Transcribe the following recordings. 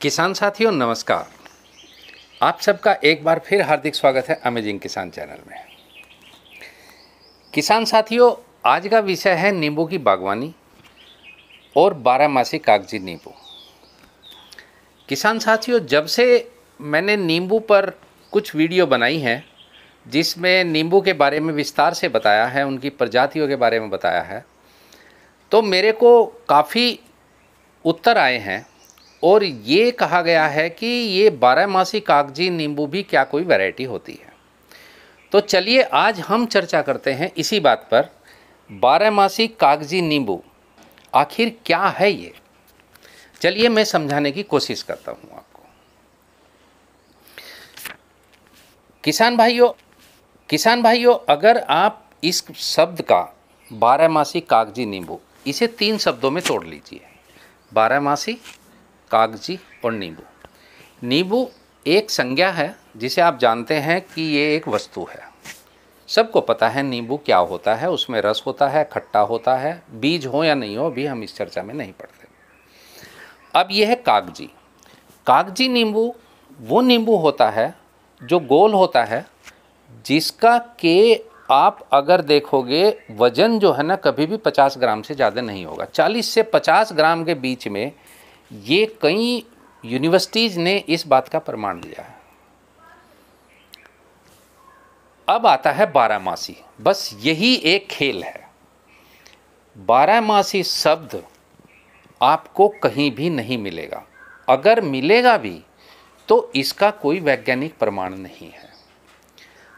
किसान साथियों नमस्कार आप सबका एक बार फिर हार्दिक स्वागत है अमेजिंग किसान चैनल में किसान साथियों आज का विषय है नींबू की बागवानी और बारहमासी कागजी नींबू किसान साथियों जब से मैंने नींबू पर कुछ वीडियो बनाई हैं जिसमें नींबू के बारे में विस्तार से बताया है उनकी प्रजातियों के बारे में बताया है तो मेरे को काफ़ी उत्तर आए हैं और ये कहा गया है कि ये बारहमासी कागजी नींबू भी क्या कोई वैरायटी होती है तो चलिए आज हम चर्चा करते हैं इसी बात पर बारहमासी कागजी नींबू आखिर क्या है ये चलिए मैं समझाने की कोशिश करता हूँ आपको किसान भाइयों किसान भाइयों अगर आप इस शब्द का बारहमासी कागजी नींबू इसे तीन शब्दों में तोड़ लीजिए बारहमासी कागजी और नींबू नींबू एक संज्ञा है जिसे आप जानते हैं कि ये एक वस्तु है सबको पता है नींबू क्या होता है उसमें रस होता है खट्टा होता है बीज हो या नहीं हो भी हम इस चर्चा में नहीं पढ़ते अब यह है कागजी कागजी नींबू वो नींबू होता है जो गोल होता है जिसका के आप अगर देखोगे वज़न जो है ना कभी भी 50 ग्राम से ज़्यादा नहीं होगा 40 से 50 ग्राम के बीच में ये कई यूनिवर्सिटीज़ ने इस बात का प्रमाण दिया है अब आता है बारामासी बस यही एक खेल है मासी शब्द आपको कहीं भी नहीं मिलेगा अगर मिलेगा भी तो इसका कोई वैज्ञानिक प्रमाण नहीं है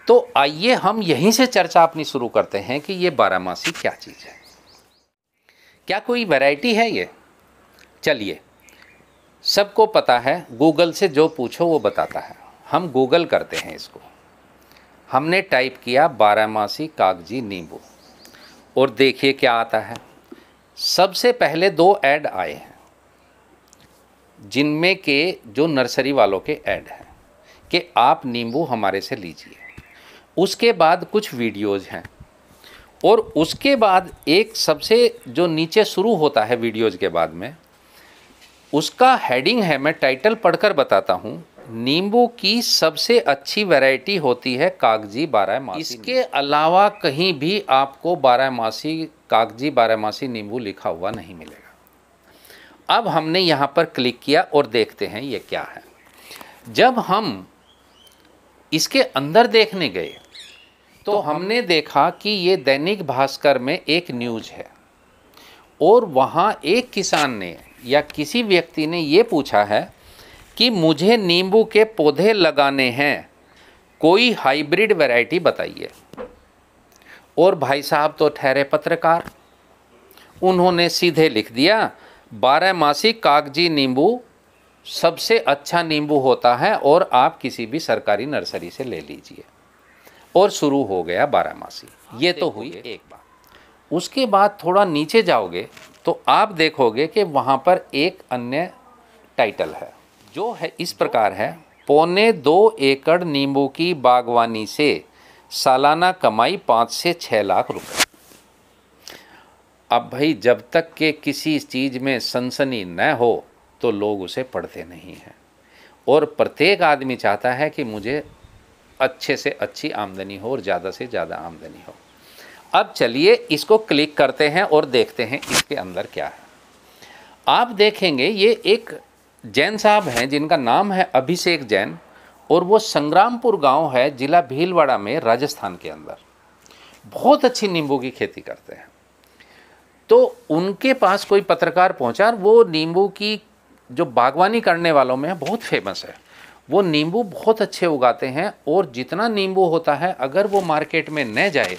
तो आइए हम यहीं से चर्चा अपनी शुरू करते हैं कि ये बारामासी क्या चीज़ है क्या कोई वैरायटी है ये चलिए सबको पता है गूगल से जो पूछो वो बताता है हम गूगल करते हैं इसको हमने टाइप किया बारामासी कागजी नींबू और देखिए क्या आता है सबसे पहले दो ऐड आए हैं जिनमें के जो नर्सरी वालों के ऐड हैं कि आप नींबू हमारे से लीजिए उसके बाद कुछ वीडियोज़ हैं और उसके बाद एक सबसे जो नीचे शुरू होता है वीडियोज़ के बाद में उसका हेडिंग है मैं टाइटल पढ़कर बताता हूँ नींबू की सबसे अच्छी वैरायटी होती है कागजी बारहमासी इसके अलावा कहीं भी आपको बारहमासी कागजी बारहमासी नींबू लिखा हुआ नहीं मिलेगा अब हमने यहाँ पर क्लिक किया और देखते हैं ये क्या है जब हम इसके अंदर देखने गए तो, तो हमने देखा कि ये दैनिक भास्कर में एक न्यूज है और वहाँ एक किसान ने या किसी व्यक्ति ने ये पूछा है कि मुझे नींबू के पौधे लगाने हैं कोई हाइब्रिड वैरायटी बताइए और भाई साहब तो ठहरे पत्रकार उन्होंने सीधे लिख दिया बारह मासी कागजी नींबू सबसे अच्छा नींबू होता है और आप किसी भी सरकारी नर्सरी से ले लीजिए और शुरू हो गया बारहमासी ये तो हुई एक बार उसके बाद थोड़ा नीचे जाओगे तो आप देखोगे कि वहाँ पर एक अन्य टाइटल है जो है इस प्रकार है पौने दो एकड़ नींबू की बागवानी से सालाना कमाई पाँच से छः लाख रुपए अब भाई जब तक के किसी चीज़ में सनसनी न हो तो लोग उसे पढ़ते नहीं हैं और प्रत्येक आदमी चाहता है कि मुझे अच्छे से अच्छी आमदनी हो और ज़्यादा से ज़्यादा आमदनी हो अब चलिए इसको क्लिक करते हैं और देखते हैं इसके अंदर क्या है आप देखेंगे ये एक जैन साहब हैं जिनका नाम है अभिषेक जैन और वो संग्रामपुर गांव है जिला भीलवाड़ा में राजस्थान के अंदर बहुत अच्छी नींबू की खेती करते हैं तो उनके पास कोई पत्रकार पहुंचा वो नींबू की जो बागवानी करने वालों में बहुत फेमस है वो नींबू बहुत अच्छे उगाते हैं और जितना नींबू होता है अगर वो मार्केट में न जाए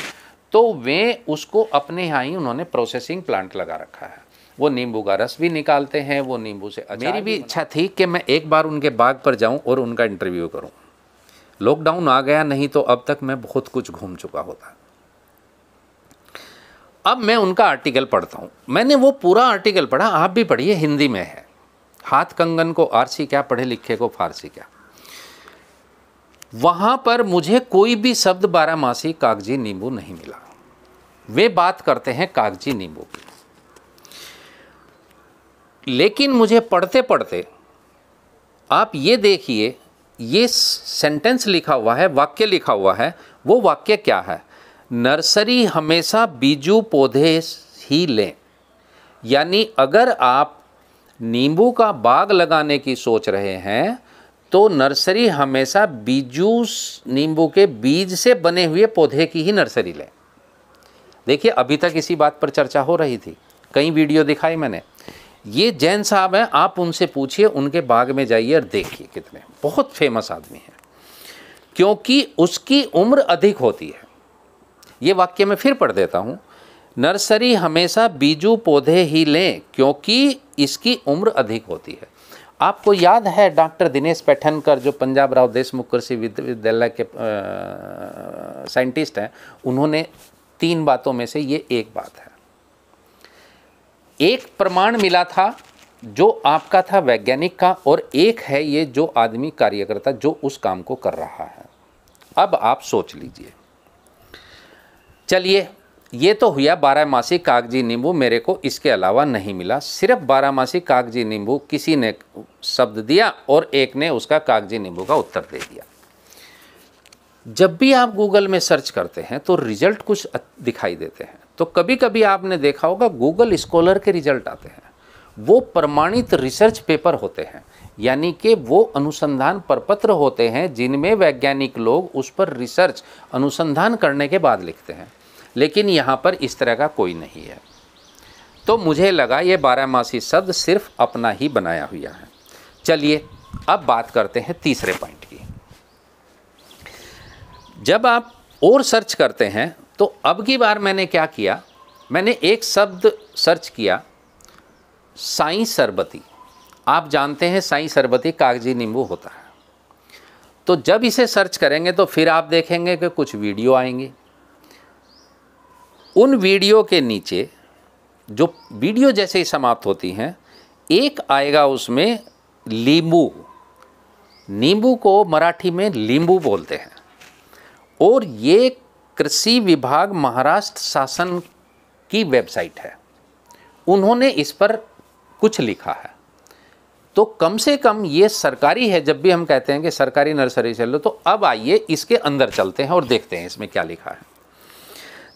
तो वे उसको अपने यहाँ ही उन्होंने प्रोसेसिंग प्लांट लगा रखा है वो नींबू का रस भी निकालते हैं वो नींबू से मेरी भी इच्छा थी कि मैं एक बार उनके बाग पर जाऊँ और उनका इंटरव्यू करूँ लॉकडाउन आ गया नहीं तो अब तक मैं बहुत कुछ घूम चुका होता अब मैं उनका आर्टिकल पढ़ता हूँ मैंने वो पूरा आर्टिकल पढ़ा आप भी पढ़िए हिंदी में है हाथ कंगन को आरसी क्या पढ़े लिखे को फारसी क्या वहाँ पर मुझे कोई भी शब्द बारामासी कागजी नींबू नहीं मिला वे बात करते हैं कागजी नींबू की लेकिन मुझे पढ़ते पढ़ते आप ये देखिए ये सेंटेंस लिखा हुआ है वाक्य लिखा हुआ है वो वाक्य क्या है नर्सरी हमेशा बीजू पौधे ही लें यानी अगर आप नींबू का बाग लगाने की सोच रहे हैं तो नर्सरी हमेशा बीजूस नींबू के बीज से बने हुए पौधे की ही नर्सरी लें देखिए अभी तक इसी बात पर चर्चा हो रही थी कई वीडियो दिखाई मैंने ये जैन साहब हैं आप उनसे पूछिए उनके बाग में जाइए और देखिए कितने बहुत फेमस आदमी हैं क्योंकि उसकी उम्र अधिक होती है ये वाक्य मैं फिर पढ़ देता हूँ नर्सरी हमेशा बीजू पौधे ही लें क्योंकि इसकी उम्र अधिक होती है आपको याद है डॉक्टर दिनेश पैठनकर जो पंजाब राव देशमुख कृषि विश्वविद्यालय के साइंटिस्ट हैं उन्होंने तीन बातों में से ये एक बात है एक प्रमाण मिला था जो आपका था वैज्ञानिक का और एक है ये जो आदमी कार्यकर्ता जो उस काम को कर रहा है अब आप सोच लीजिए चलिए ये तो हुआ बारह मासी कागजी नींबू मेरे को इसके अलावा नहीं मिला सिर्फ बारह मासी कागजी नींबू किसी ने शब्द दिया और एक ने उसका कागजी नींबू का उत्तर दे दिया जब भी आप गूगल में सर्च करते हैं तो रिजल्ट कुछ दिखाई देते हैं तो कभी कभी आपने देखा होगा गूगल स्कॉलर के रिजल्ट आते हैं वो प्रमाणित रिसर्च पेपर होते हैं यानी कि वो अनुसंधान परपत्र होते हैं जिनमें वैज्ञानिक लोग उस पर रिसर्च अनुसंधान करने के बाद लिखते हैं लेकिन यहाँ पर इस तरह का कोई नहीं है तो मुझे लगा ये बारहमासी शब्द सिर्फ अपना ही बनाया हुआ है चलिए अब बात करते हैं तीसरे पॉइंट की जब आप और सर्च करते हैं तो अब की बार मैंने क्या किया मैंने एक शब्द सर्च किया साई सरबती आप जानते हैं साई सरबती कागजी नींबू होता है तो जब इसे सर्च करेंगे तो फिर आप देखेंगे कि कुछ वीडियो आएंगी उन वीडियो के नीचे जो वीडियो जैसे ही समाप्त होती हैं एक आएगा उसमें लींबू नींबू को मराठी में लींबू बोलते हैं और ये कृषि विभाग महाराष्ट्र शासन की वेबसाइट है उन्होंने इस पर कुछ लिखा है तो कम से कम ये सरकारी है जब भी हम कहते हैं कि सरकारी नर्सरी चल लो तो अब आइए इसके अंदर चलते हैं और देखते हैं इसमें क्या लिखा है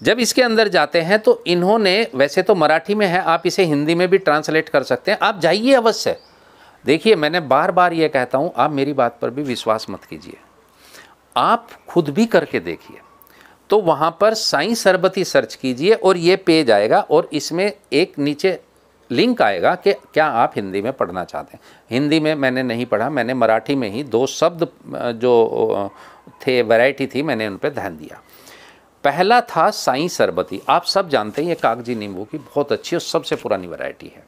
जब इसके अंदर जाते हैं तो इन्होंने वैसे तो मराठी में है आप इसे हिंदी में भी ट्रांसलेट कर सकते हैं आप जाइए अवश्य देखिए मैंने बार बार ये कहता हूँ आप मेरी बात पर भी विश्वास मत कीजिए आप खुद भी करके देखिए तो वहाँ पर साई सरबती सर्च कीजिए और ये पेज आएगा और इसमें एक नीचे लिंक आएगा कि क्या आप हिंदी में पढ़ना चाहते हैं हिंदी में मैंने नहीं पढ़ा मैंने मराठी में ही दो शब्द जो थे वैरायटी थी मैंने उन पर ध्यान दिया पहला था साई सरबती आप सब जानते हैं ये कागजी नींबू की बहुत अच्छी और सबसे पुरानी वैरायटी है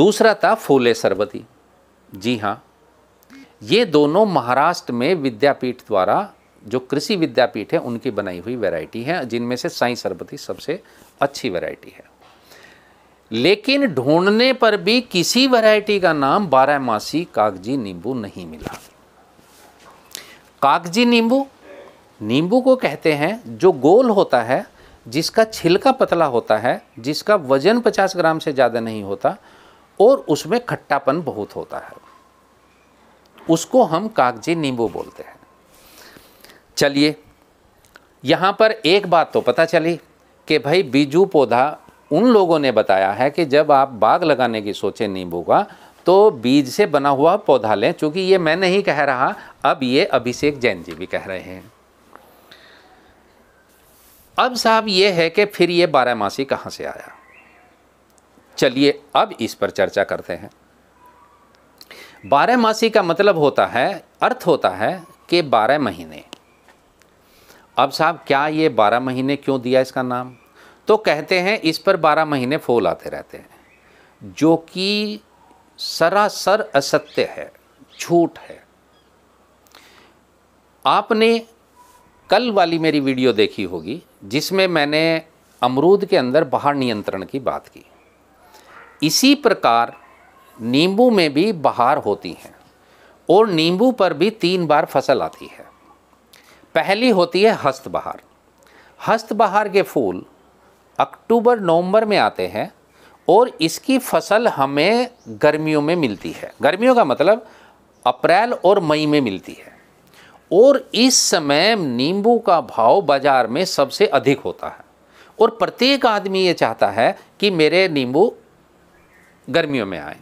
दूसरा था फूले सरबती जी हाँ ये दोनों महाराष्ट्र में विद्यापीठ द्वारा जो कृषि विद्यापीठ है उनकी बनाई हुई वैरायटी है जिनमें से साई सरबती सबसे अच्छी वैरायटी है लेकिन ढूंढने पर भी किसी वैरायटी का नाम बारहमासी कागजी नींबू नहीं मिला कागजी नींबू नींबू को कहते हैं जो गोल होता है जिसका छिलका पतला होता है जिसका वजन 50 ग्राम से ज़्यादा नहीं होता और उसमें खट्टापन बहुत होता है उसको हम कागजी नींबू बोलते हैं चलिए यहाँ पर एक बात तो पता चली कि भाई बीजू पौधा उन लोगों ने बताया है कि जब आप बाग लगाने की सोचें नींबू का तो बीज से बना हुआ पौधा लें क्योंकि ये मैं नहीं कह रहा अब ये अभिषेक जैन जी भी कह रहे हैं अब साहब ये है कि फिर ये बारह मासी कहाँ से आया चलिए अब इस पर चर्चा करते हैं बारह मासी का मतलब होता है अर्थ होता है कि बारह महीने अब साहब क्या ये बारह महीने क्यों दिया इसका नाम तो कहते हैं इस पर बारह महीने फूल आते रहते हैं जो कि सरासर असत्य है झूठ है आपने कल वाली मेरी वीडियो देखी होगी जिसमें मैंने अमरूद के अंदर बाहर नियंत्रण की बात की इसी प्रकार नींबू में भी बहार होती हैं और नींबू पर भी तीन बार फसल आती है पहली होती है हस्त बहार हस्त बहार के फूल अक्टूबर नवंबर में आते हैं और इसकी फसल हमें गर्मियों में मिलती है गर्मियों का मतलब अप्रैल और मई में मिलती है और इस समय नींबू का भाव बाज़ार में सबसे अधिक होता है और प्रत्येक आदमी ये चाहता है कि मेरे नींबू गर्मियों में आए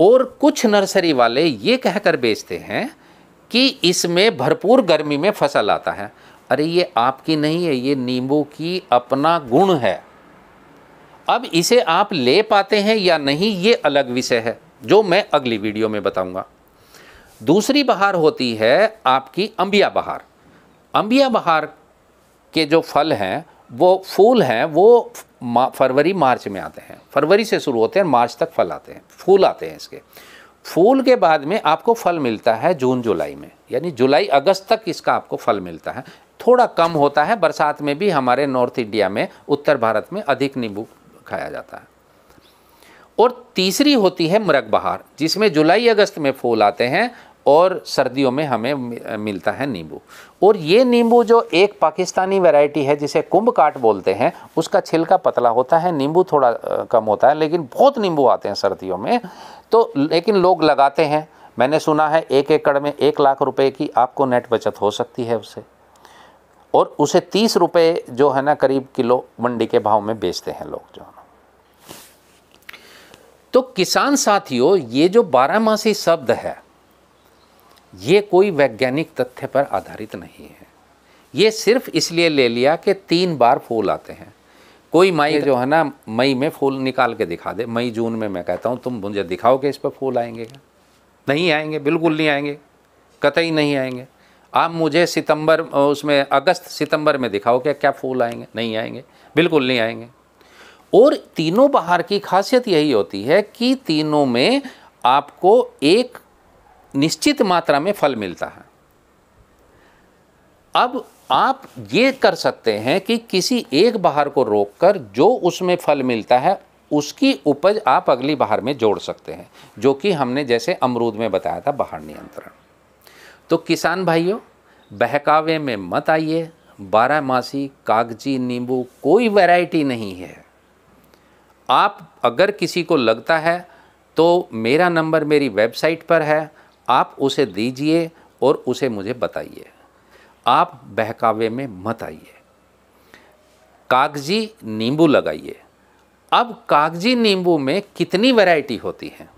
और कुछ नर्सरी वाले ये कहकर बेचते हैं कि इसमें भरपूर गर्मी में फसल आता है अरे ये आपकी नहीं है ये नींबू की अपना गुण है अब इसे आप ले पाते हैं या नहीं ये अलग विषय है जो मैं अगली वीडियो में बताऊंगा दूसरी बहार होती है आपकी अम्बिया बहार अंबिया बहार के जो फल हैं वो फूल हैं वो फरवरी मार्च में आते हैं फरवरी से शुरू होते हैं मार्च तक फल आते हैं फूल आते हैं इसके फूल के बाद में आपको फल मिलता है जून जुलाई में यानी जुलाई अगस्त तक इसका आपको फल मिलता है थोड़ा कम होता है बरसात में भी हमारे नॉर्थ इंडिया में उत्तर भारत में अधिक नींबू खाया जाता है और तीसरी होती है मृग बहार जिसमें जुलाई अगस्त में फूल आते हैं और सर्दियों में हमें मिलता है नींबू और ये नींबू जो एक पाकिस्तानी वैरायटी है जिसे कुंभ काट बोलते हैं उसका छिलका पतला होता है नींबू थोड़ा कम होता है लेकिन बहुत नींबू आते हैं सर्दियों में तो लेकिन लोग लगाते हैं मैंने सुना है एक एकड़ में एक लाख रुपए की आपको नेट बचत हो सकती है उससे और उसे तीस रुपये जो है ना करीब किलो मंडी के भाव में बेचते हैं लोग जो है तो किसान साथियों ये जो बारह शब्द है ये कोई वैज्ञानिक तथ्य पर आधारित नहीं है ये सिर्फ इसलिए ले लिया कि तीन बार फूल आते हैं कोई माई जो है ना मई में फूल निकाल के दिखा दे मई जून में मैं कहता हूँ तुम मुझे दिखाओ कि इस पर फूल आएंगे क्या नहीं आएंगे बिल्कुल नहीं आएंगे कतई नहीं आएंगे आप मुझे सितंबर उसमें अगस्त सितंबर में दिखाओ क्या क्या फूल आएंगे नहीं आएंगे बिल्कुल नहीं आएंगे और तीनों बाहर की खासियत यही होती है कि तीनों में आपको एक निश्चित मात्रा में फल मिलता है अब आप ये कर सकते हैं कि किसी एक बहार को रोककर जो उसमें फल मिलता है उसकी उपज आप अगली बहार में जोड़ सकते हैं जो कि हमने जैसे अमरूद में बताया था बाहर नियंत्रण तो किसान भाइयों बहकावे में मत आइए बारहमासी कागजी नींबू कोई वैरायटी नहीं है आप अगर किसी को लगता है तो मेरा नंबर मेरी वेबसाइट पर है आप उसे दीजिए और उसे मुझे बताइए आप बहकावे में मत आइए कागजी नींबू लगाइए अब कागजी नींबू में कितनी वैरायटी होती है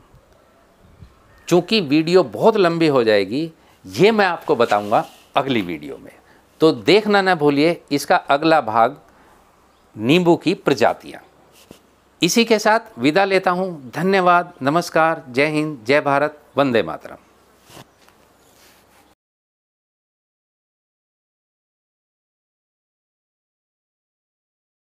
चूँकि वीडियो बहुत लंबी हो जाएगी ये मैं आपको बताऊंगा अगली वीडियो में तो देखना ना भूलिए इसका अगला भाग नींबू की प्रजातियाँ इसी के साथ विदा लेता हूँ धन्यवाद नमस्कार जय हिंद जय भारत वंदे मातरम